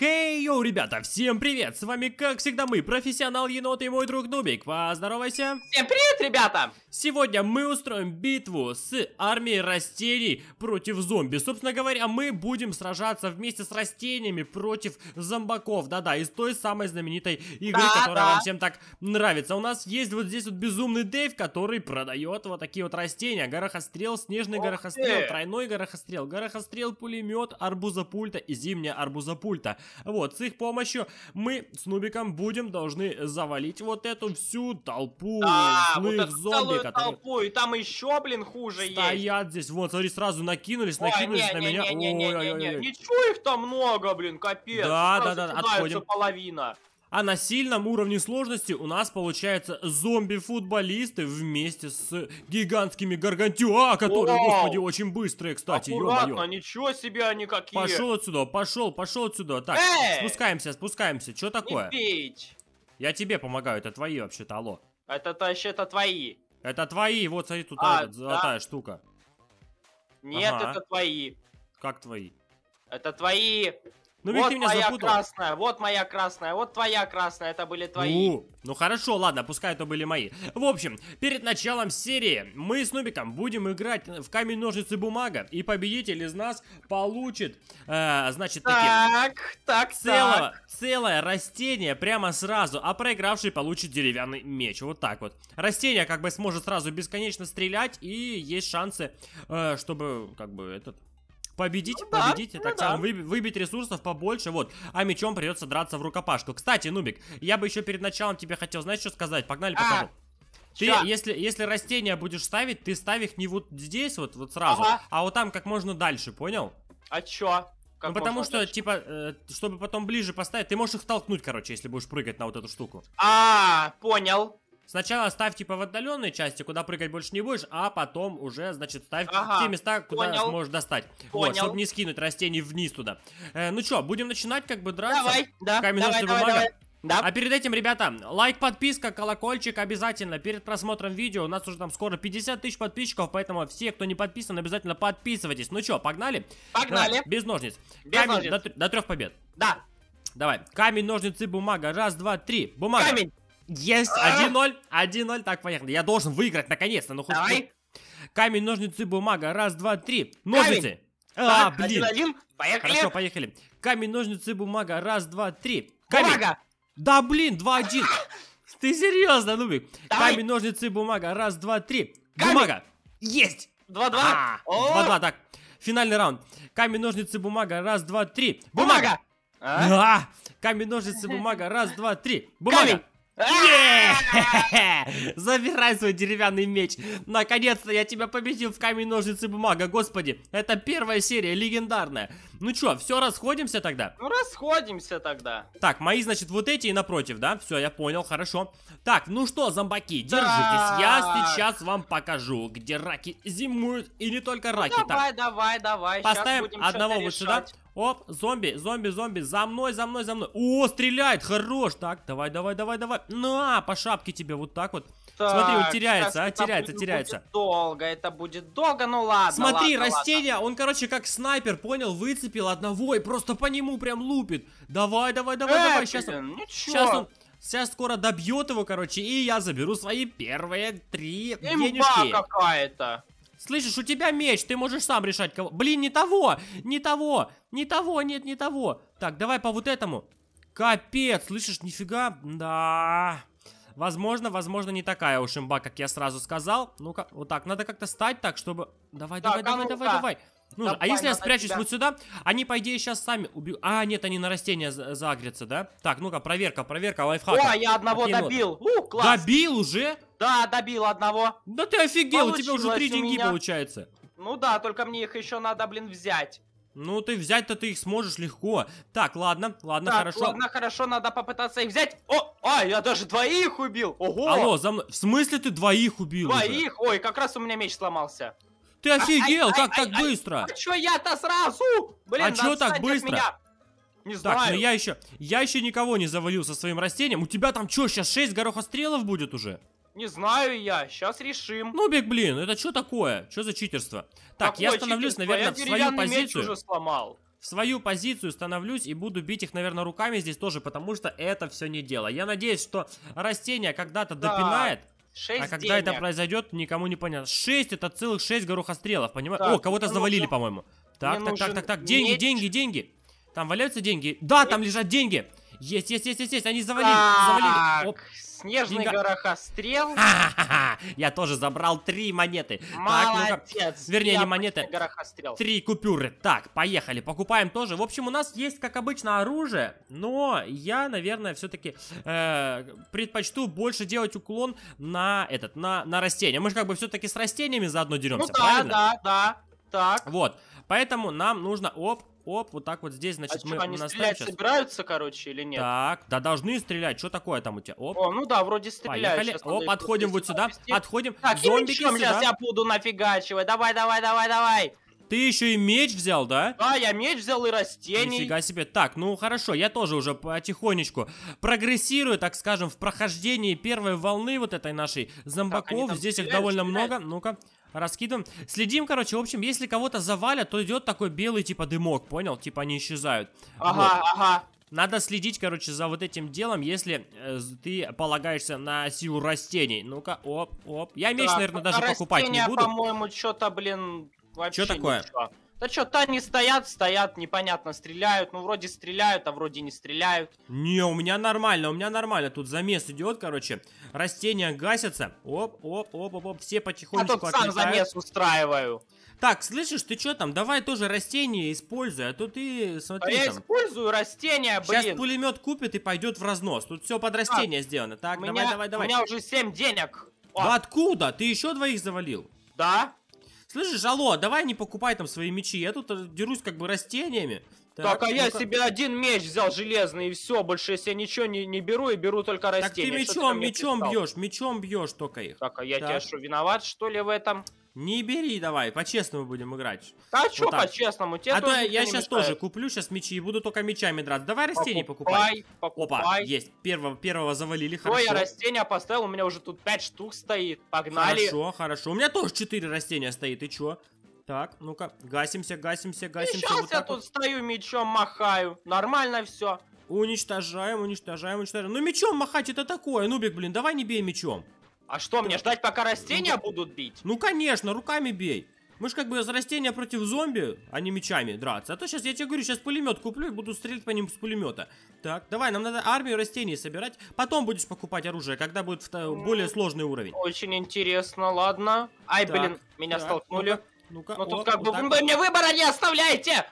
Хей, hey, йоу, ребята, всем привет! С вами, как всегда, мы, профессионал енот и мой друг Нубик. Поздоровайся! Всем привет, ребята! Сегодня мы устроим битву с армией растений против зомби. Собственно говоря, мы будем сражаться вместе с растениями против зомбаков. Да-да, из той самой знаменитой игры, да, которая да. вам всем так нравится. У нас есть вот здесь вот безумный Дэйв, который продает вот такие вот растения. Горохострел, снежный Ох горохострел, ты. тройной горохострел, горохострел, пулемет, арбузопульта и зимняя арбузопульта. Вот, с их помощью мы с Нубиком будем должны завалить вот эту всю толпу да, злых вот эту зомби, целую которые... толпу, и там еще, блин, хуже стоят есть. Стоят здесь, вот, смотри, сразу накинулись, накинулись на меня. Ничего их там много, блин, капец. Да, да, да, отходим. Половина. А на сильном уровне сложности у нас получается зомби-футболисты вместе с гигантскими гаргантюа, которые, Вау! господи, очень быстрые, кстати, Аккуратно, ничего себе они какие. Пошел отсюда, пошел, пошел отсюда. Так, Эй! спускаемся, спускаемся. Что такое? Не бить. Я тебе помогаю, это твои вообще-то, алло. Это вообще это твои. Это твои, вот смотри, тут а, этот, да? золотая штука. Нет, ага. это твои. Как твои? Это твои. Ну, вот ты меня моя запутал. красная, вот моя красная, вот твоя красная, это были твои. У, ну хорошо, ладно, пускай это были мои. В общем, перед началом серии мы с Нубиком будем играть в камень, ножницы, бумага. И победитель из нас получит, э, значит, так, таким, так, целое, так. целое растение прямо сразу. А проигравший получит деревянный меч, вот так вот. Растение как бы сможет сразу бесконечно стрелять и есть шансы, э, чтобы как бы этот Победить, ну, да, победить, ну, так да. само, выбить, выбить ресурсов побольше, вот. А мечом придется драться в рукопашку. Кстати, Нубик, я бы еще перед началом тебе хотел, знаешь, что сказать? Погнали, а, покажу. А, ты, если, если растения будешь ставить, ты ставь их не вот здесь, вот, вот сразу, ага. а вот там как можно дальше, понял? А чё? Как ну потому что, дальше? типа, э, чтобы потом ближе поставить, ты можешь их толкнуть, короче, если будешь прыгать на вот эту штуку. -а понял. Сначала ставь типа в отдаленной части, куда прыгать больше не будешь, а потом уже, значит, ставь ага, те места, куда понял. сможешь достать. Понял. Вот, чтобы не скинуть растений вниз туда. Э, ну что, будем начинать как бы драться? Давай, да, Камень, давай, давай, бумага. давай. Да. А перед этим, ребята, лайк, подписка, колокольчик обязательно. Перед просмотром видео у нас уже там скоро 50 тысяч подписчиков, поэтому все, кто не подписан, обязательно подписывайтесь. Ну чё, погнали? Погнали. Давай, без ножниц. Без Камень ножниц. До, до трех побед. Да. Давай. Камень, ножницы, бумага. Раз, два, три. Бумага. Камень. Есть! 1-0! А! 1-0, так, поехали Я должен выиграть, наконец-то, ну хоть... Давай! Камень, ножницы, бумага. Раз, два, три. Ножницы! А, блин! Один, поехали! Хорошо, поехали. Камень, ножницы, бумага. Раз, два, три. Камень! Бумага! Да, блин, 2-1! Ты серьезно, Нубик? Камень, ножницы, бумага. Раз, два, три. Бумага! Есть! 2-2. 2-2, а, так. Финальный раунд. Камень, ножницы, бумага. Раз, два, три. Бумага! А? Камень, ножницы, бумага. Раз, два, три. Бумага! Забирай свой деревянный меч. Наконец-то я тебя победил в камень, ножницы, бумага. Господи, это первая серия, легендарная. Ну чё, все, расходимся тогда? Ну, расходимся тогда. Так, мои, значит, вот эти и напротив, да? Все, я понял, хорошо. Так, ну что, зомбаки, держитесь. Я сейчас вам покажу, где раки зимуют. И не только раки. давай, давай, давай. Поставим одного вот сюда. Оп, зомби, зомби, зомби, за мной, за мной, за мной. О, стреляет, хорош. Так, давай, давай, давай, давай. На, по шапке тебе вот так вот. Так, Смотри, он теряется, а, теряется, теряется. Будет долго, это будет долго, ну ладно. Смотри, ладно, растение, ладно. он, короче, как снайпер, понял, выцепил выцепила одного и просто по нему прям лупит. Давай, давай, давай, э, давай. Сейчас он, сейчас он, сейчас скоро добьет его, короче, и я заберу свои первые три Имба денежки. какая-то. Слышишь, у тебя меч, ты можешь сам решать кого. Блин, не того, не того, не того, нет, не того. Так, давай по вот этому. Капец, слышишь, нифига, да. Возможно, возможно, не такая уж имба, как я сразу сказал. Ну-ка, вот так, надо как-то стать так, чтобы... Давай, так, давай, а давай, ну давай, давай нужно. а если я спрячусь тебя... вот сюда, они, по идее, сейчас сами убьют. А, нет, они на растения загрятся, да? Так, ну-ка, проверка, проверка лайфхак. О, я одного Окей, ну добил. Вот. У, класс. Добил уже? Да, добил одного. Да ты офигел, Получилось у тебя уже три деньги меня. получается. Ну да, только мне их еще надо, блин, взять. Ну, ты взять-то ты их сможешь легко. Так, ладно, ладно, так, хорошо. ладно, хорошо, надо попытаться их взять. О, а, я даже двоих убил. Ого. Алло, за мной. В смысле ты двоих убил Двоих? Уже? Ой, как раз у меня меч сломался. Ты а, офигел, ай, как ай, так ай, быстро? А что я-то сразу? Блин, а что так быстро? Не ну знаю. Так, но я еще, я еще никого не завалил со своим растением. У тебя там что, сейчас 6 горохострелов будет уже? Не знаю я, сейчас решим. Ну бег блин, это что такое? Что за читерство? Так, Какое я становлюсь, читерство? наверное, я в свою позицию. уже сломал. В свою позицию становлюсь и буду бить их, наверное, руками здесь тоже, потому что это все не дело. Я надеюсь, что растение когда-то допинает, Шесть а когда денег. это произойдет, никому не понятно. Шесть это целых шесть горохострелов, понимаешь? Так, О, кого-то завалили, нужен... по-моему. Так, так, так, так, так, деньги, меч. деньги, деньги. Там валяются деньги. Да, там лежат деньги. Есть, есть, есть, есть, есть. Они завалили, так. завалили. Оп. Снежный Деньга... горохострел. Я тоже забрал три монеты. Молодец. Вернее, не монеты. Горохострел. Три купюры. Так, поехали. Покупаем тоже. В общем, у нас есть, как обычно, оружие. Но я, наверное, все-таки э, предпочту больше делать уклон на этот, на, на растения. Мы же как бы все-таки с растениями заодно деремся, ну правильно да, да, да. Так. Вот. Поэтому нам нужно, оп, оп, вот так вот здесь, значит, а мы... Что, они стрелять сейчас... собираются, короче, или нет? Так, да должны стрелять, что такое там у тебя? Оп. О, ну да, вроде стреляют. Поехали, сейчас оп, подходим вот сюда, повести. отходим, так, зомбики сюда. сейчас я буду нафигачивать, давай, давай, давай, давай. Ты еще и меч взял, да? Да, я меч взял и растение. Нифига себе. Так, ну хорошо, я тоже уже потихонечку прогрессирую, так скажем, в прохождении первой волны вот этой нашей зомбаков. Так, Здесь их довольно стреляют. много. Ну-ка раскидываем. Следим, короче, в общем, если кого-то завалят, то идет такой белый, типа, дымок, понял? Типа они исчезают. Ага, вот. ага. Надо следить, короче, за вот этим делом, если э, ты полагаешься на силу растений. Ну-ка, оп, оп. Я меч, да, наверное, а даже покупать не буду. по-моему, что-то, блин, вообще Что такое? Ничего. Да что, то они стоят, стоят, непонятно, стреляют. Ну, вроде стреляют, а вроде не стреляют. Не, у меня нормально, у меня нормально. Тут замес идет, короче. Растения гасятся. Оп, оп, оп, оп, оп. Все потихонечку Я тут отлетают. сам замес устраиваю. Так, слышишь, ты что там? Давай тоже растения используй, а то ты смотри. А я использую растения, блин. Сейчас пулемет купит и пойдет в разнос. Тут все под а, растения а, сделано. Так, меня, давай, давай, давай. У меня уже 7 денег. Да откуда? Ты еще двоих завалил? Да слышишь, алло, давай не покупай там свои мечи, я тут э, дерусь как бы растениями. Так, так а я себе один меч взял железный, и все, больше я себе ничего не, не беру, и беру только растения. Так ты мечом, ты мечом бьешь, мечом бьешь только их. Так, а я так. тебя что, виноват, что ли, в этом? Не бери давай, по-честному будем играть. А вот что по-честному? а то я, я сейчас тоже куплю сейчас мечи и буду только мечами драться. Давай растения покупай. покупай. Опа, есть. Первого, первого завалили, Что хорошо. я растения поставил, у меня уже тут 5 штук стоит. Погнали. Хорошо, хорошо. У меня тоже 4 растения стоит, и чё? Так, ну-ка, гасимся, гасимся, гасимся. Сейчас вот я тут вот. стою мечом махаю. Нормально все. Уничтожаем, уничтожаем, уничтожаем. Ну мечом махать это такое, Нубик, блин, давай не бей мечом. А что, мне ждать, пока растения ну, будут бить? Ну, конечно, руками бей. Мы же как бы за растения против зомби, а не мечами драться. А то сейчас, я тебе говорю, сейчас пулемет куплю и буду стрелять по ним с пулемета. Так, давай, нам надо армию растений собирать. Потом будешь покупать оружие, когда будет ну, более сложный уровень. Очень интересно, ладно. Ай, так, блин, меня так, столкнули. Ну-ка, ну, ну, ну тут как вот бы вы мне выбора не оставляете!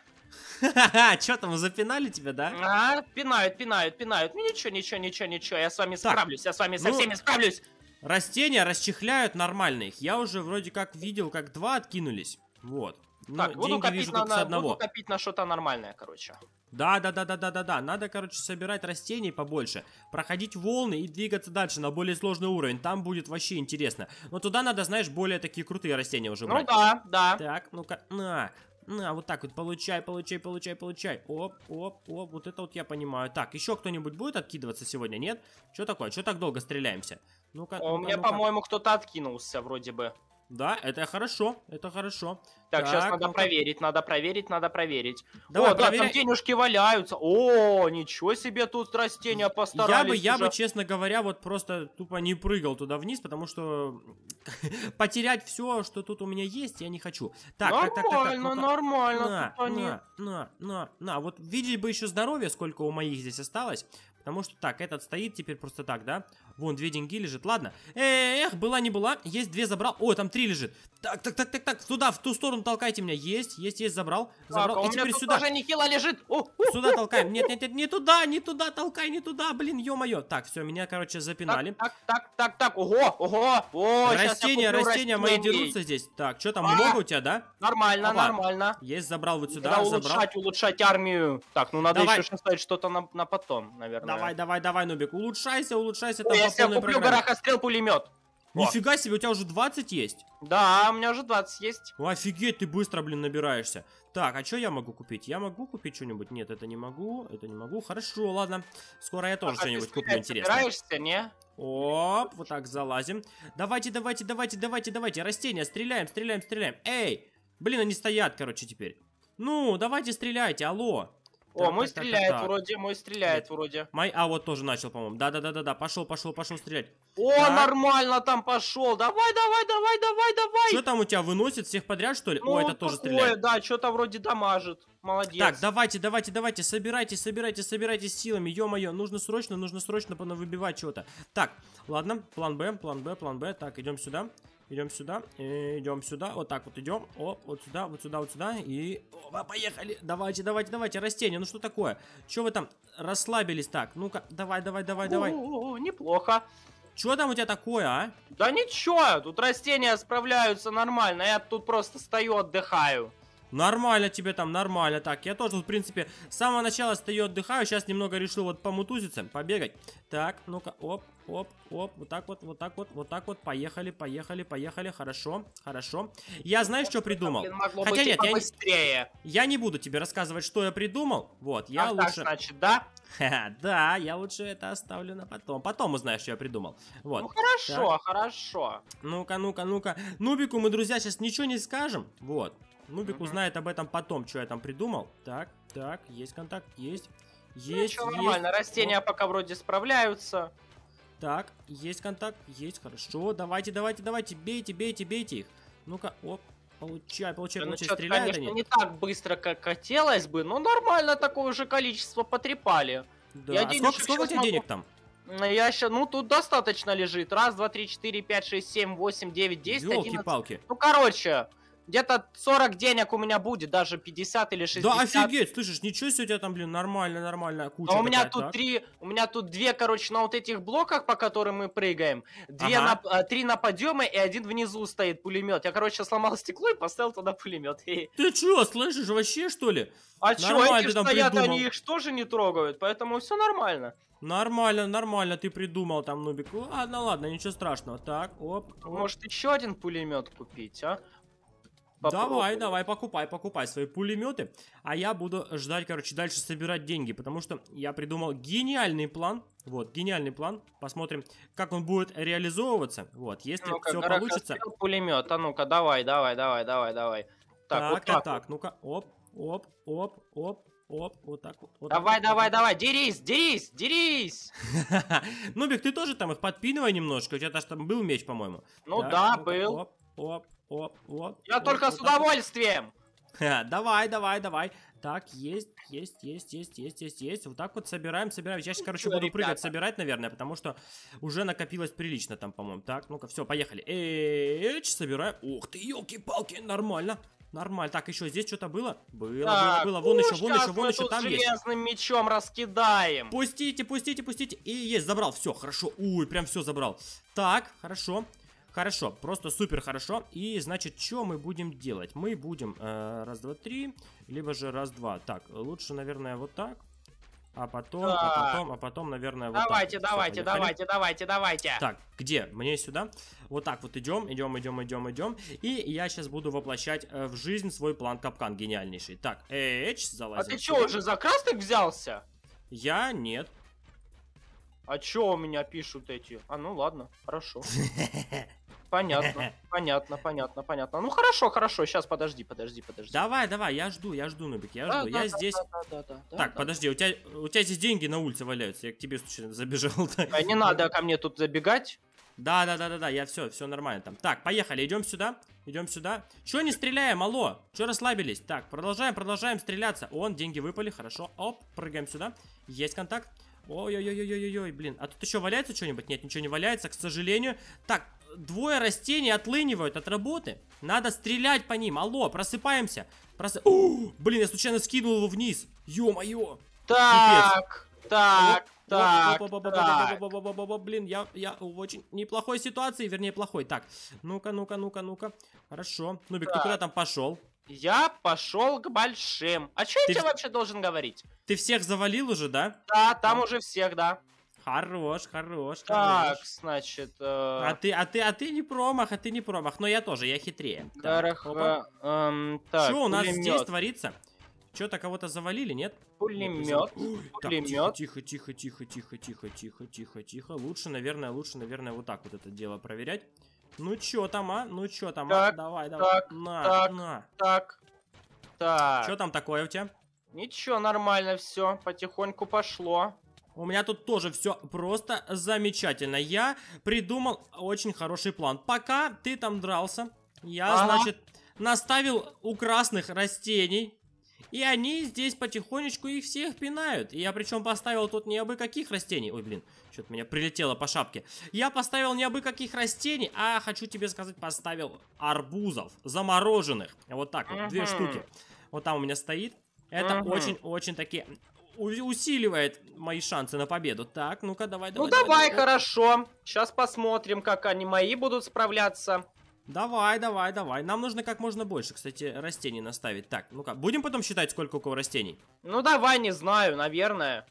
Ха-ха-ха, что там, запинали тебя, да? А, пинают, пинают, пинают. Ну ничего, ничего, ничего, ничего, я с вами так. справлюсь, я с вами со ну, всеми справлюсь. Растения расчехляют нормально их. Я уже вроде как видел, как два откинулись. Вот. Ну, так, буду копить, вижу, на, с одного. буду копить на что-то нормальное, короче. Да, да, да, да, да, да, да. Надо, короче, собирать растений побольше, проходить волны и двигаться дальше на более сложный уровень. Там будет вообще интересно. Но туда надо, знаешь, более такие крутые растения уже ну, брать. Ну да, да. Так, ну-ка, на. На, вот так вот, получай, получай, получай, получай. Оп, оп, оп, вот это вот я понимаю. Так, еще кто-нибудь будет откидываться сегодня, нет? Что такое? Что так долго стреляемся? Ну-ка. А ну у меня, ну по-моему, кто-то откинулся вроде бы. Да, это хорошо, это хорошо. Так, так сейчас надо ну проверить, надо проверить, надо проверить. Давай, О, проверяй. да, там денежки валяются. О, ничего себе, тут растения постарались. Я бы, уже. я бы, честно говоря, вот просто тупо не прыгал туда вниз, потому что потерять все, что тут у меня есть, я не хочу. Так, нормально, так, так, так, ну нормально. На, они... на, на, на, на. Вот видеть бы еще здоровье, сколько у моих здесь осталось, потому что так, этот стоит теперь просто так, да? Вон, две деньги лежит. Ладно. Эх, была не была. Есть, две забрал. Ой, там три лежит. Так, так, так, так, так. туда, в ту сторону толкайте меня. Есть, есть, есть, забрал. Забрал. Так, а и теперь сюда. Уже нехило лежит. О, сюда толкаем. Нет, нет, нет, не туда, не туда, толкай, не туда. Блин, ё-моё. Так, все, меня, короче, запинали. Так, так, так, так. Ого, ого. О, растения, растения мои дерутся здесь. Так, что там, а! много у тебя, да? Нормально, нормально. Есть, забрал вот сюда. улучшать, улучшать армию. Так, ну надо еще что-то на потом, наверное. Давай, давай, давай, Нубик. Улучшайся, улучшайся. Там если я куплю программе. горохострел пулемет. Нифига себе, у тебя уже 20 есть? Да, у меня уже 20 есть. Офигеть, ты быстро, блин, набираешься. Так, а что я могу купить? Я могу купить что-нибудь? Нет, это не могу, это не могу. Хорошо, ладно. Скоро я тоже а что-нибудь куплю интересное. собираешься, не? Оп, вот так залазим. Давайте, давайте, давайте, давайте, давайте. Растения, стреляем, стреляем, стреляем. Эй! Блин, они стоят, короче, теперь. Ну, давайте стреляйте, алло. О, мой стреляет вроде, мой стреляет вроде. Май, а вот тоже начал, по-моему. Да-да-да-да-да, пошел, пошел, пошел стрелять. О, так. нормально там пошел. Давай, давай, давай, давай, давай. Что там у тебя выносит всех подряд, что ли? Ну, О, это такое, тоже стреляет. да, что-то вроде дамажит. Молодец. Так, давайте, давайте, давайте, собирайте, собирайте, собирайте силами. Ё-моё, нужно срочно, нужно срочно выбивать что-то. Так, ладно, план Б, план Б, план Б. Так, идем сюда. Идем сюда, э, идем сюда, вот так вот идем. Оп, вот сюда, вот сюда, вот сюда. И... Опа, поехали. Давайте, давайте, давайте, растения. Ну что такое? что вы там расслабились так? Ну-ка, давай, давай, давай, давай. неплохо. что там у тебя такое, а? Да ничего, тут растения справляются нормально, я тут просто стою, отдыхаю. Нормально тебе там, нормально. Так, я тоже, в принципе, с самого начала стою отдыхаю. Сейчас немного решил вот помутузиться, побегать. Так, ну-ка, оп, оп, оп. Вот так вот, вот так вот, вот так вот. Поехали, поехали, поехали. Хорошо, хорошо. Я знаешь, что придумал? Хотя нет, я не, я не буду тебе рассказывать, что я придумал. Вот, я а лучше... Так, значит, да? Да, я лучше это оставлю на потом. Потом узнаешь, что я придумал. Вот. Ну хорошо, так. хорошо. Ну-ка, ну-ка, ну-ка. Нубику мы, друзья, сейчас ничего не скажем. Вот. Нубик угу. узнает об этом потом, что я там придумал. Так, так, есть контакт, есть. Ну есть, ну, что, нормально, есть. растения пока вроде справляются. Так, есть контакт, есть, хорошо. Давайте, давайте, давайте, бейте, бейте, бейте их. Ну-ка, оп, получай, получай, да, ну получай, ну, стреляют конечно, они. не так быстро, как хотелось бы, но нормально такое же количество потрепали. Да, я а сколько, сколько у тебя денег там? Я сейчас, ну тут достаточно лежит. Раз, два, три, четыре, пять, шесть, семь, восемь, девять, десять, одиннадцать. палки Ну короче, где-то 40 денег у меня будет, даже 50 или 60. Да офигеть, слышишь, ничего себе у тебя там, блин, нормально, нормально куча. А у меня тут так? три, у меня тут две, короче, на вот этих блоках, по которым мы прыгаем, две ага. на, э, три на подъемы и один внизу стоит пулемет. Я, короче, сломал стекло и поставил туда пулемет. Ты чё, слышишь, вообще, что ли? А чё, эти стоят, придумал. они их тоже не трогают, поэтому все нормально. Нормально, нормально, ты придумал там, Нубик. Ладно, ладно, ничего страшного. Так, оп. оп. Может, еще один пулемет купить, а? Попробуй. Давай, давай, покупай, покупай свои пулеметы, а я буду ждать, короче, дальше собирать деньги, потому что я придумал гениальный план, вот, гениальный план, посмотрим, как он будет реализовываться, вот, если ну все получится. пулемет, а ну-ка, давай, давай, давай, давай, давай. Так, так, вот так, ну-ка, оп, оп, оп, оп, Оп, вот так вот. вот давай, так, давай, вот. давай, дерись, дерись, дерись! Нубик, ты тоже там их подпинывай немножко, у тебя даже там был меч, по-моему. Ну да, был. Оп, оп, Оп, оп. Я оп, только вот с удовольствием. Давай, давай, давай. Так, есть, есть, есть, есть, есть, есть, есть. Вот так вот собираем, собираем. Я сейчас, короче, буду прыгать, собирать, наверное, потому что уже накопилось прилично там, по-моему. Так, ну-ка, все, поехали. Эч, собираем. Ух ты, елки-палки, нормально. Нормально. Так, еще здесь что-то было? Было, так, было, было. Вон ну, еще, вон еще, вон еще, там железным есть. железным мечом раскидаем. Пустите, пустите, пустите. И есть, забрал. Все, хорошо. Ой, прям все забрал. Так, хорошо. Хорошо, просто супер хорошо. И значит, что мы будем делать? Мы будем э, раз, два, три, либо же раз, два. Так, лучше, наверное, вот так. А потом, а потом, а потом, наверное, вот давайте, так. Давайте, Все, давайте, давайте, давайте. Так, где? Мне сюда. Вот так вот идем, идем, идем, идем, идем. И я сейчас буду воплощать э, в жизнь свой план капкан гениальнейший. Так, Эч, залазим. А ты что, уже за красных взялся? Я нет. А чё у меня пишут эти? А, ну ладно, хорошо. Понятно, понятно, понятно, понятно. Ну хорошо, хорошо, сейчас подожди, подожди, подожди. Давай, давай, я жду, я жду, Нубик, я да, жду. Да, я да, здесь. Так, подожди, у тебя у тебя здесь деньги на улице валяются. Я к тебе случайно забежал. А не надо ко мне тут забегать. Да, да, да, да, да, я все, все нормально там. Так, поехали, идем сюда, идем сюда. Чё не стреляем, алло? Чё расслабились? Так, продолжаем, продолжаем стреляться. Он, деньги выпали, хорошо. Оп, прыгаем сюда. Есть контакт. Ой-ой-ой-ой-ой, блин. А тут еще валяется что-нибудь? Нет, ничего не валяется, к сожалению. Так, двое растений отлынивают от работы. Надо стрелять по ним. Алло, просыпаемся. Просы... О, блин, я случайно скинул его вниз. Ё-моё. Так, так, так, Блин, я, я в очень неплохой ситуации, вернее, плохой. Так, ну-ка, ну-ка, ну-ка, ну-ка. Хорошо. Нубик, ты куда там пошел? Я пошел к большим. А что я тебе вообще должен говорить? Ты всех завалил уже, да? Да, там уже всех, да. Хорош, хорош, хорош. Так, значит... Э... А, ты, а, ты, а ты не промах, а ты не промах. Но я тоже, я хитрее. Дарах, так, э, эм, так, Что у нас пулемет. здесь творится? Что-то кого-то завалили, нет? Пулемет. Пулемет. Тихо, тихо, тихо, тихо, тихо, тихо, тихо, тихо. Лучше, наверное, лучше, наверное, вот так вот это дело проверять. Ну чё там, а? Ну чё там, а? так, а? Давай, давай. Так, на, так, на. Так. Так. Чё там такое у тебя? Ничего, нормально все, потихоньку пошло. У меня тут тоже все просто замечательно. Я придумал очень хороший план. Пока ты там дрался, я, ага. значит, наставил у красных растений. И они здесь потихонечку их всех пинают. И я причем поставил тут не абы каких растений. Ой, блин, что-то меня прилетело по шапке. Я поставил не абы каких растений, а хочу тебе сказать, поставил арбузов замороженных. Вот так вот, две штуки. Вот там у меня стоит. Это очень-очень такие... Усиливает мои шансы на победу. Так, ну-ка, давай, давай. Ну давай, давай, хорошо. Сейчас посмотрим, как они мои будут справляться. Давай, давай, давай. Нам нужно как можно больше, кстати, растений наставить. Так, ну-ка, будем потом считать, сколько у кого растений? Ну давай, не знаю, наверное.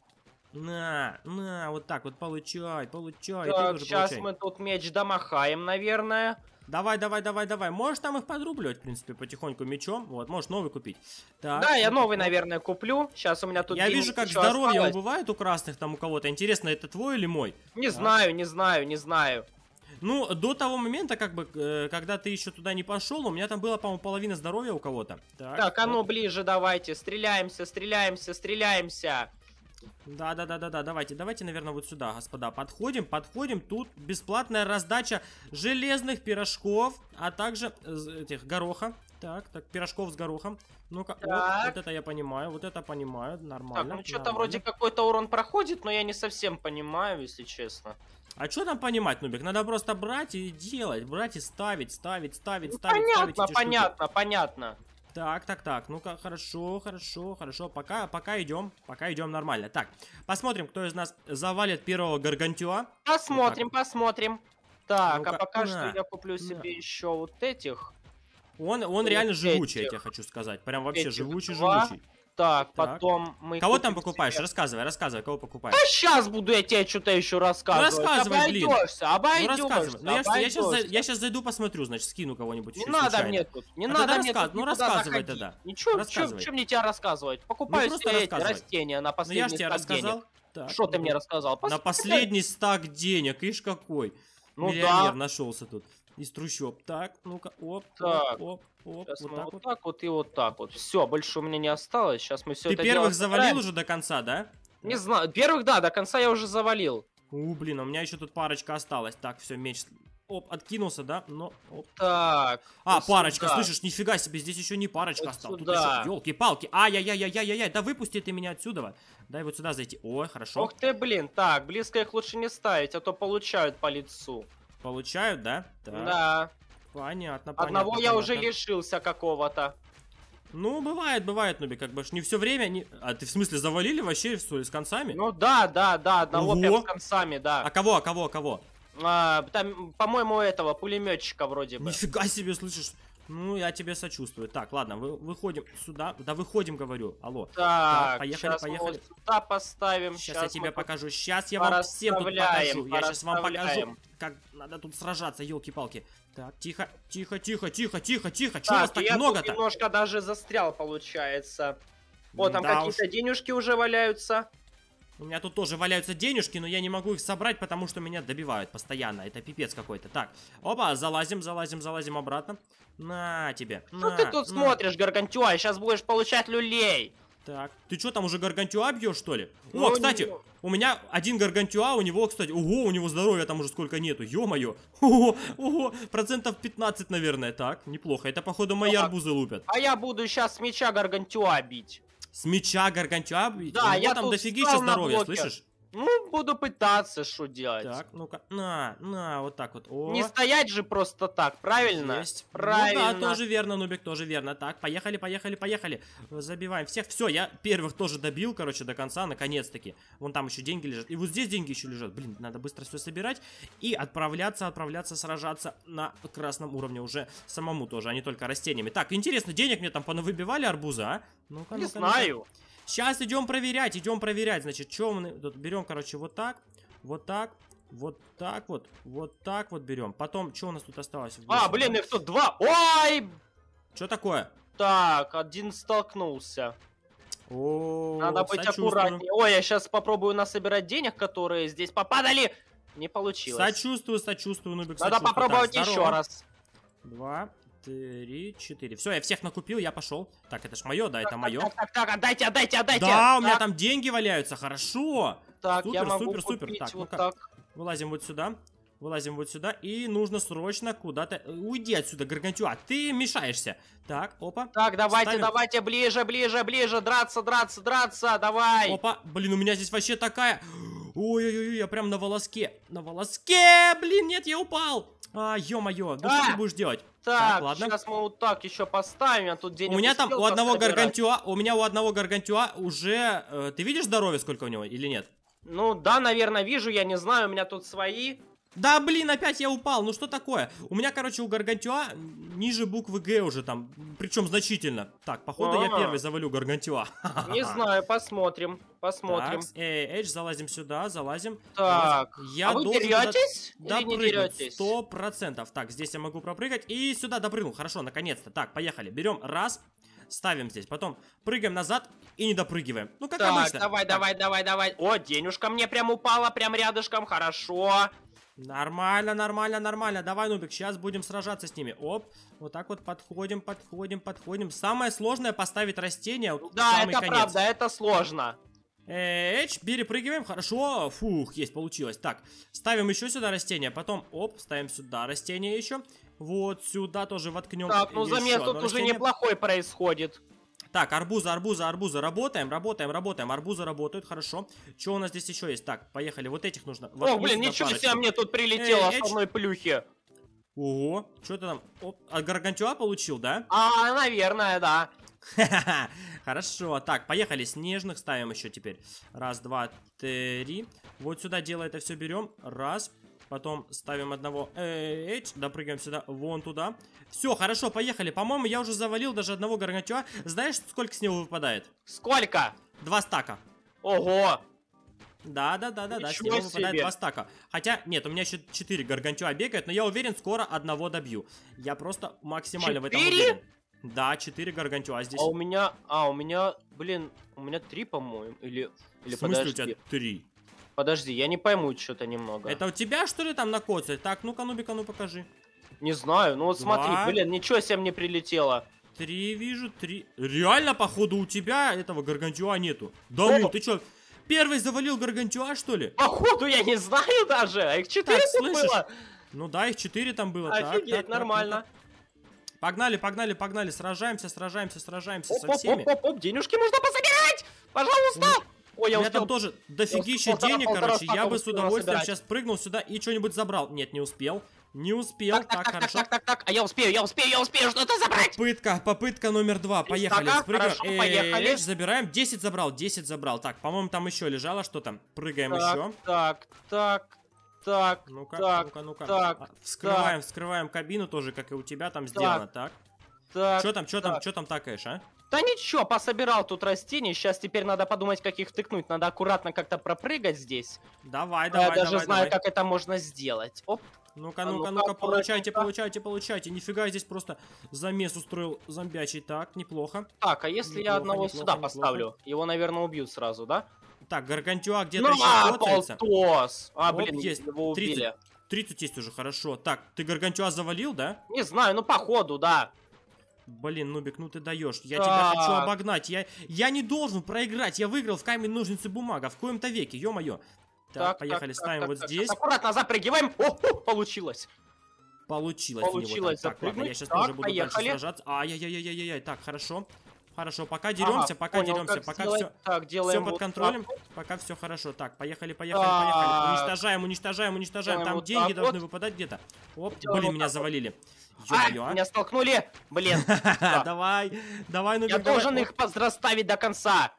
На, на, вот так вот, получай, получай. Так, сейчас получай. мы тут меч домахаем, наверное. Давай, давай, давай, давай. Можешь там их подрубливать, в принципе, потихоньку мечом. Вот, можешь новый купить. Так. Да, я новый, наверное, куплю. Сейчас у меня тут... Я вижу, как здоровье осталось. убывает у красных там у кого-то. Интересно, это твой или мой? Не а? знаю, не знаю, не знаю. Ну, до того момента, как бы, э, когда ты еще туда не пошел, у меня там было, по-моему, половина здоровья у кого-то. Так, так а ну ближе давайте. Стреляемся, стреляемся, стреляемся. Да-да-да-да-да, давайте, давайте, наверное, вот сюда, господа. Подходим, подходим. Тут бесплатная раздача железных пирожков, а также э, этих гороха. Так, так, пирожков с горохом. Ну-ка, вот, вот это я понимаю, вот это понимаю, нормально. Так, ну что-то вроде какой-то урон проходит, но я не совсем понимаю, если честно. А что там понимать, Нубик? Надо просто брать и делать, брать и ставить, ставить, ставить, ну, ставить. Понятно, ставить понятно, штуки. понятно. Так, так, так. Ну-ка, хорошо, хорошо, хорошо. Пока, пока идем. Пока идем нормально. Так, посмотрим, кто из нас завалит первого гаргантюа. Посмотрим, вот посмотрим. Так, ну а пока на, что я куплю на. себе еще вот этих. Он, он вот реально живучий, я тебе хочу сказать. Прям вообще живучий-живучий. Так, потом мы... Кого там покупаешь? Рассказывай, рассказывай, кого покупаешь. А сейчас буду я тебе что-то еще рассказывать. Ну, рассказывай, обойдешься, блин. обойдешься, ну, рассказывай. Ну, я, я, сейчас, я сейчас зайду, посмотрю, значит, скину кого-нибудь. Не надо случайно. мне тут, не а надо мне тут Ну, рассказывай заходить. тогда. Ничего, рассказывай. Чем, мне тебя рассказывать? Покупаю ну, эти растения на последний Ну, я же тебе рассказал. Что ты ну, мне рассказал? На последний стак денег, ишь какой. Ну, Миллионер да. нашелся тут из трущоб. Так, ну-ка, оп, так. оп, оп, сейчас вот, так вот, так вот и вот так вот. Все, больше у меня не осталось. Сейчас мы все Ты это первых завалил собираем. уже до конца, да? Не знаю. Первых, да, до конца я уже завалил. У, блин, а у меня еще тут парочка осталась. Так, все, меч Оп, откинулся, да? Но, оп. Так. А, парочка, сюда. слышишь, нифига себе, здесь еще не парочка вот осталась. Тут еще, елки-палки. Ай-яй-яй-яй-яй-яй, да выпусти ты меня отсюда. Дай вот сюда зайти. ой хорошо. Ох ты, блин, так, близко их лучше не ставить, а то получают по лицу. Получают, да? Так. Да. Понятно, понятно. Одного я уже лишился какого-то. Ну, бывает, бывает, Нуби, как бы ж не все время. Не... А ты в смысле завалили вообще все с концами? Ну да, да, да, одного Ого. прям с концами, да. А кого, а кого, а кого? А, там, по-моему, этого пулеметчика вроде бы. Нифига себе, слышишь? Ну, я тебе сочувствую. Так, ладно, вы, выходим сюда. Да, выходим, говорю. Алло. Так, да, поехали, сейчас поехали. Мы вот сюда поставим. Сейчас, сейчас я тебе покажу. Сейчас я вам всем тут покажу. Я сейчас вам покажу, как надо тут сражаться, елки-палки. Так, тихо, тихо, тихо, тихо, тихо, тихо. Чего вас так много-то? немножко даже застрял, получается. Вот там да какие-то денежки уже валяются. У меня тут тоже валяются денежки, но я не могу их собрать, потому что меня добивают постоянно. Это пипец какой-то. Так, опа, залазим, залазим, залазим обратно. На тебе. Что ты тут на. смотришь, Гаргантюа? Сейчас будешь получать люлей. Так, ты что там уже Гаргантюа бьешь, что ли? Ну, О, кстати, не... Ну. у меня один Гаргантюа, у него, кстати, ого, у него здоровья там уже сколько нету, ё-моё. Ого, процентов 15, наверное, так, неплохо. Это, походу, мои так. Ну, арбузы лупят. А я буду сейчас с меча Гаргантюа бить. С мяча Горгонча? Да, я там дофигища здоровья, слышишь? Ну, буду пытаться, что делать. Так, ну-ка, на, на, вот так вот. О. Не стоять же просто так, правильно? Есть. Правильно. Ну, да, тоже верно, Нубик, тоже верно. Так, поехали, поехали, поехали. Забиваем всех. Все, я первых тоже добил, короче, до конца, наконец-таки. Вон там еще деньги лежат. И вот здесь деньги еще лежат. Блин, надо быстро все собирать и отправляться, отправляться, сражаться на красном уровне уже самому тоже, а не только растениями. Так, интересно, денег мне там понавыбивали арбуза, а? Ну-ка, Не ну знаю. ну Сейчас идем проверять, идем проверять. Значит, что мы... Тут берем, короче, вот так, вот так, вот так вот, вот так вот берем. Потом, что у нас тут осталось? А, блин, их тут два. Ой! Что такое? Так, один столкнулся. О, Надо быть аккуратнее. Ой, я сейчас попробую насобирать денег, которые здесь попадали. Не получилось. Сочувствую, сочувствую, Нубик. Надо сочувствую. попробовать так, еще раз. Два, три, четыре. Все, я всех накупил, я пошел. Так, это ж мое, да, это мое. Так, так, так, отдайте, отдайте, отдайте. Да, так. у меня там деньги валяются, хорошо. Так, супер, я могу супер, супер. Так, ну вот ну так. Вылазим вот сюда. Вылазим вот сюда. И нужно срочно куда-то... Э, уйди отсюда, Гаргантюа. А ты мешаешься. Так, опа. Так, давайте, Ставим. давайте, ближе, ближе, ближе. Драться, драться, драться. Давай. Опа. Блин, у меня здесь вообще такая... Ой-ой-ой, я прям на волоске. На волоске! Блин, нет, я упал! А, ё-моё, ну а! что ты будешь делать? Так, так, ладно. сейчас мы вот так еще поставим, а тут денег У меня там у одного собирать. гаргантюа, у меня у одного гаргантюа уже... Э, ты видишь здоровье сколько у него или нет? Ну да, наверное, вижу, я не знаю, у меня тут свои. Да блин, опять я упал, ну что такое? У меня, короче, у Гаргантюа ниже буквы Г уже там, причем значительно. Так, походу а -а -а. я первый завалю Гаргантюа. Не знаю, посмотрим, посмотрим. эй, Эдж, залазим сюда, залазим. Так, я а вы деретесь до... или Сто процентов. Так, здесь я могу пропрыгать и сюда допрыгнул, хорошо, наконец-то. Так, поехали, берем раз, ставим здесь, потом прыгаем назад и не допрыгиваем. Ну, как так, обычно. давай, так. давай, давай, давай. О, денежка мне прям упала, прям рядышком, хорошо. Нормально, нормально, нормально. Давай, Нубик, сейчас будем сражаться с ними. Оп, вот так вот подходим, подходим, подходим. Самое сложное поставить растение. Ну, да, это конец. правда, это сложно. Эч, перепрыгиваем, хорошо, фух, есть, получилось. Так, ставим еще сюда растение, потом, оп, ставим сюда растение еще. Вот сюда тоже воткнем. Так, ну замес тут растение. уже неплохой происходит. Так, арбуза, арбуза, арбуза. Работаем, работаем, работаем. Арбуза работают, хорошо. Что у нас здесь еще есть? Так, поехали. Вот этих нужно. О, блин, ничего себе, мне тут прилетело э, основной э, плюхи. Ого, что ты там? Оп, от а Гаргантюа получил, да? А, наверное, да. Хорошо, так, поехали, снежных ставим еще теперь Раз, два, три Вот сюда дело это все берем Раз, Потом ставим одного H. Допрыгиваем сюда, вон туда. Все, хорошо, поехали. По-моему, я уже завалил даже одного горгача. Знаешь, сколько с него выпадает? Сколько? Два стака. Ого! Да, да, да, да, да. С него выпадает себе. два стака. Хотя, нет, у меня еще четыре гарганчуа бегают, но я уверен, скоро одного добью. Я просто максимально 4? в этом уверен. Да, 4 гарганчуа а здесь. А у меня, а у меня, блин, у меня 3, по-моему, или, или В смысле подожди. у тебя 3? Подожди, я не пойму что-то немного. Это у тебя, что ли, там на накоцать? Так, ну-ка, нубика, ну покажи. Не знаю, ну вот смотри, Два. блин, ничего себе мне прилетело. Три вижу, три. Реально, походу, у тебя этого гаргантюа нету. Да О! ну, ты что, первый завалил гаргантюа, что ли? Походу, я не знаю даже, а их четыре так, было. Ну да, их четыре там было. Офигеть, так, так, нормально. Так, так. Погнали, погнали, погнали, сражаемся, сражаемся, сражаемся оп, со всеми. Оп, оп, оп, денежки можно пособирать, пожалуйста. Ой, я У меня успел... там тоже дофигища я денег, полтора, короче. Полтора я бы с удовольствием собирать. сейчас прыгнул сюда и что-нибудь забрал. Нет, не успел. Не успел, так, так, так хорошо. Так, так, так, так, а я успею, я успею, я успею что-то забрать. Попытка, попытка номер два. Поехали, Ага, спрыгаем. Хорошо, э поехали. забираем. 10 забрал, 10 забрал. Так, по-моему, там еще лежало что-то. Прыгаем так, еще. Так, так, так, ну-ка, ну-ка, ну-ка. Так, а, вскрываем, так. вскрываем кабину тоже, как и у тебя там так, сделано, так. так что там, что там, что там такаешь, а? Да ничего, пособирал тут растений, сейчас теперь надо подумать, как их втыкнуть. Надо аккуратно как-то пропрыгать здесь. Давай, а давай, Я даже давай, знаю, давай. как это можно сделать. Оп. Ну-ка, а ну-ка, ну ну-ка, получайте, получайте, получайте. Нифига здесь просто замес устроил зомбячий. Так, неплохо. Так, а если неплохо, я одного неплохо, сюда неплохо. поставлю? Его, наверное, убьют сразу, да? Так, Гаргантюа где-то ну, еще а, полтос. А, блин, есть. его убили. 30, 30 есть уже, хорошо. Так, ты Гаргантюа завалил, да? Не знаю, ну походу, да. Блин, Нубик, ну ты даешь. Я тебя хочу обогнать. Я, я не должен проиграть. Я выиграл в камень, ножницы, бумага. В коем-то веке, ё-моё. Так, так, поехали, так, ставим так, вот так, здесь. Аккуратно запрягиваем. О, получилось. Получилось, получилось у Так, ладно, я сейчас так, тоже буду поехали. дальше сражаться. Ай-яй-яй-яй-яй, так, хорошо. Хорошо, пока деремся, ага, пока понял, деремся, пока сделать? все, так, делаем все вот под контролем, так. пока все хорошо. Так, поехали, поехали, так. поехали. Уничтожаем, уничтожаем, уничтожаем. Делаем Там вот деньги должны вот. выпадать где-то. Оп, делаем блин, вот меня завалили. А, меня столкнули, блин. Давай, давай, ну Я должен их подраставить до конца.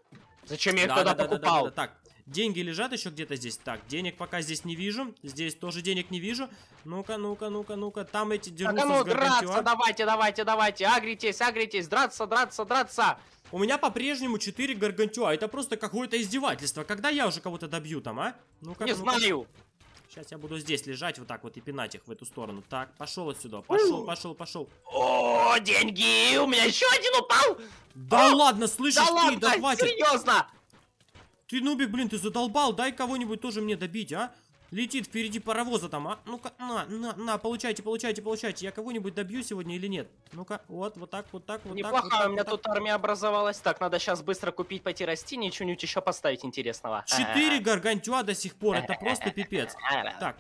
Зачем я их тогда покупал? Так, Деньги лежат еще где-то здесь. Так, денег пока здесь не вижу. Здесь тоже денег не вижу. Ну-ка, ну-ка, ну-ка, ну-ка. Там эти а дерутся ну, а ну, драться, давайте, давайте, давайте. Агритесь, агритесь. Драться, драться, драться. У меня по-прежнему 4 гаргантюа. Это просто какое-то издевательство. Когда я уже кого-то добью там, а? Ну как? Не ну знаю. Сейчас я буду здесь лежать вот так вот и пинать их в эту сторону. Так, пошел отсюда. Пошел, пошел, пошел. О, деньги! У меня еще один упал! Да О, ладно, слышишь да ты, ладно, давайте. серьезно! Ты, Нубик, блин, ты задолбал. Дай кого-нибудь тоже мне добить, а? Летит впереди паровоза там, а? Ну-ка, на, на, на, получайте, получайте, получайте. Я кого-нибудь добью сегодня или нет? Ну-ка, вот, вот так, вот так, вот Неплохо, так. Неплохо, у меня вот тут так. армия образовалась. Так, надо сейчас быстро купить, пойти расти, ничего что-нибудь еще поставить интересного. Четыре гаргантюа до сих пор, это просто пипец. Так,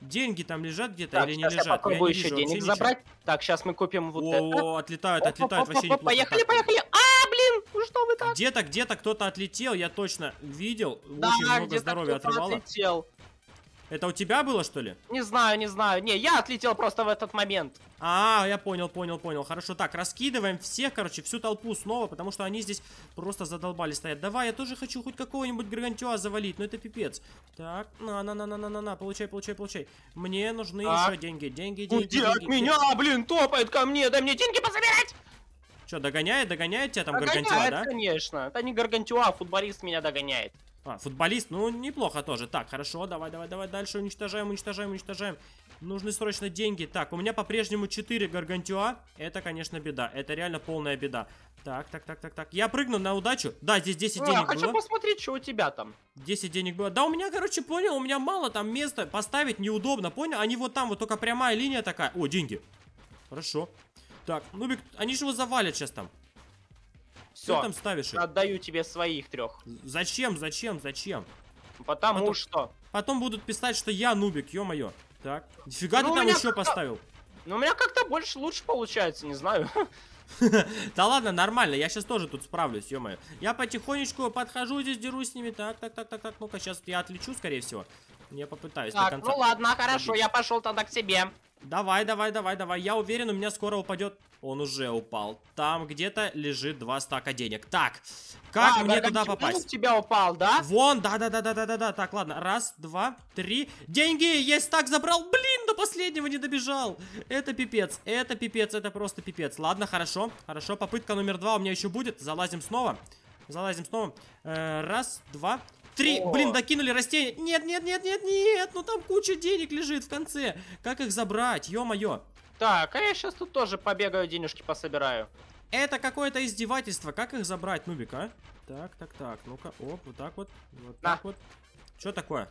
Деньги там лежат где-то или не лежат? Я попробую я еще денег забрать. Так, сейчас мы купим вот О, это. О, отлетают, отлетают, вообще неплохо. Поехали, поехали что вы так? Где-то, где-то кто-то отлетел, я точно видел. Да, Очень много здоровья отрывало. Отлетел. Это у тебя было, что ли? Не знаю, не знаю. Не, я отлетел просто в этот момент. А, я понял, понял, понял. Хорошо, так, раскидываем всех, короче, всю толпу снова, потому что они здесь просто задолбали стоят. Давай, я тоже хочу хоть какого-нибудь Гаргантюа завалить, но это пипец. Так, на-на-на-на-на-на-на, получай, получай, получай. Мне нужны так. еще деньги, деньги, деньги. Уйди деньги, от меня, блин, топает ко мне, дай мне деньги позабирать! Что догоняет, догоняет тебя там догоняет, Гаргантюа, да? конечно. Это не Гаргантюа, а футболист меня догоняет. А, футболист, ну, неплохо тоже. Так, хорошо, давай, давай, давай, дальше уничтожаем, уничтожаем, уничтожаем. Нужны срочно деньги. Так, у меня по-прежнему 4 гаргантюа. Это, конечно, беда. Это реально полная беда. Так, так, так, так, так. Я прыгну на удачу. Да, здесь 10 а, денег я хочу было. посмотреть, что у тебя там. 10 денег было. Да, у меня, короче, понял, у меня мало там места поставить неудобно, понял? Они вот там, вот только прямая линия такая. О, деньги. Хорошо. Так, Нубик, они же его завалят сейчас там. Все, там ставишь? Отдаю тебе своих трех. Зачем, зачем, зачем? Потому потом, что. Потом будут писать, что я Нубик, ё-моё. Так, нифига ну, ты там еще поставил. Ну, у меня как-то больше, лучше получается, не знаю. Да ладно, нормально, я сейчас тоже тут справлюсь, ё -моё. Я потихонечку подхожу здесь, дерусь с ними. Так, так, так, так, так, ну-ка, сейчас я отлечу, скорее всего. Я попытаюсь Так, ну ладно, хорошо, я пошел тогда к себе. Давай, давай, давай, давай. Я уверен, у меня скоро упадет. Он уже упал. Там где-то лежит два стака денег. Так, как а, мне туда попасть? У тебя упал, да? Вон, да, да, да, да, да, да, да. Так, ладно. Раз, два, три. Деньги! есть, так забрал. Блин, до последнего не добежал. Это пипец, это пипец, это просто пипец. Ладно, хорошо, хорошо. Попытка номер два у меня еще будет. Залазим снова. Залазим снова. Э, раз, два, три. Три, О. блин, докинули растения. Нет, нет, нет, нет, нет, ну там куча денег лежит в конце. Как их забрать, ё-моё. Так, а я сейчас тут тоже побегаю, денежки пособираю. Это какое-то издевательство. Как их забрать, Нубик, а? Так, так, так. Ну-ка, оп, вот так вот. Вот на. так вот. Что такое?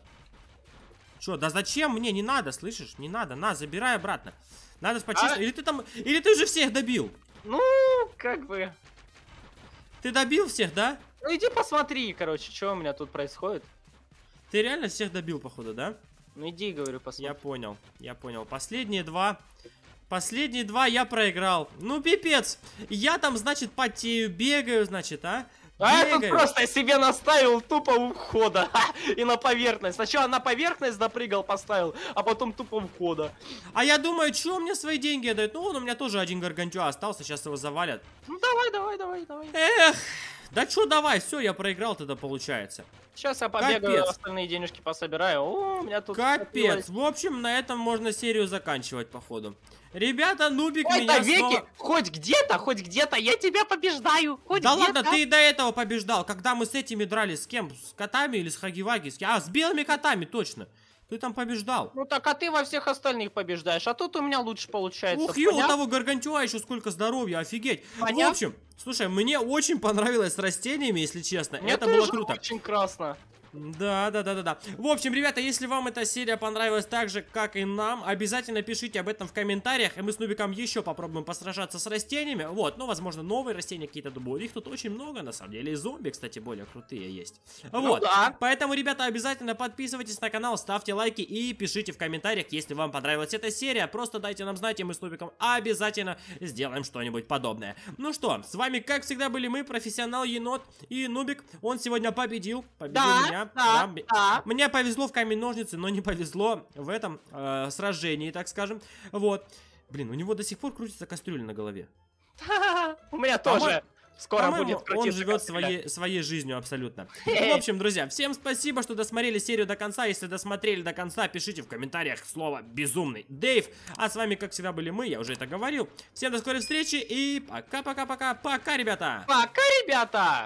Что, да зачем мне? Не надо, слышишь? Не надо. На, забирай обратно. Надо почистить. А? Или ты там... Или ты же всех добил? Ну, как бы... Ты добил всех, да? Ну иди посмотри, короче, что у меня тут происходит. Ты реально всех добил, походу, да? Ну иди, говорю, посмотри. Я понял, я понял. Последние два... Последние два я проиграл. Ну, пипец. Я там, значит, потею, бегаю, значит, а? А я тут просто себе наставил тупо у входа и на поверхность. Сначала на поверхность допрыгал, поставил, а потом тупо у входа. А я думаю, что мне свои деньги дают? Ну, он у меня тоже один гаргантюа остался, сейчас его завалят. Ну, давай, давай, давай, давай. Эх. Да чё, давай, все, я проиграл тогда получается. Сейчас я побегаю, Капец. остальные денежки пособираю. О, у меня тут... Капец. Скопилось. В общем, на этом можно серию заканчивать, походу. Ребята, Нубик Ой, меня веки, снова... хоть где-то, хоть где-то я тебя побеждаю. Хоть да ладно, ты до этого побеждал. Когда мы с этими дрались, с кем? С котами или с Хагиваги? С... А, с белыми котами, точно. Ты там побеждал. Ну так, а ты во всех остальных побеждаешь. А тут у меня лучше получается. Ух, ё, у того Гаргантюа еще сколько здоровья, офигеть. Понятно? В общем, слушай, мне очень понравилось с растениями, если честно. Мне Это было круто. очень красно. Да, да, да, да, да. В общем, ребята, если вам эта серия понравилась так же, как и нам, обязательно пишите об этом в комментариях, и мы с Нубиком еще попробуем посражаться с растениями. Вот, ну, возможно, новые растения какие-то думаю. Их тут очень много, на самом деле, и зомби, кстати, более крутые есть. Ну, вот. Да. Поэтому, ребята, обязательно подписывайтесь на канал, ставьте лайки и пишите в комментариях, если вам понравилась эта серия. Просто дайте нам знать, и мы с Нубиком обязательно сделаем что-нибудь подобное. Ну что, с вами, как всегда, были мы, профессионал Енот и Нубик. Он сегодня победил. Победил да. меня Рамби. Да, да. Мне повезло в камень-ножницы, но не повезло в этом э, сражении, так скажем. Вот. Блин, у него до сих пор крутится кастрюля на голове. У меня а тоже. Скоро будет он живет своей, своей жизнью абсолютно. Ну, в общем, друзья, всем спасибо, что досмотрели серию до конца. Если досмотрели до конца, пишите в комментариях слово «безумный Дэйв». А с вами, как всегда, были мы, я уже это говорил. Всем до скорой встречи и пока-пока-пока. Пока, ребята! Пока, ребята!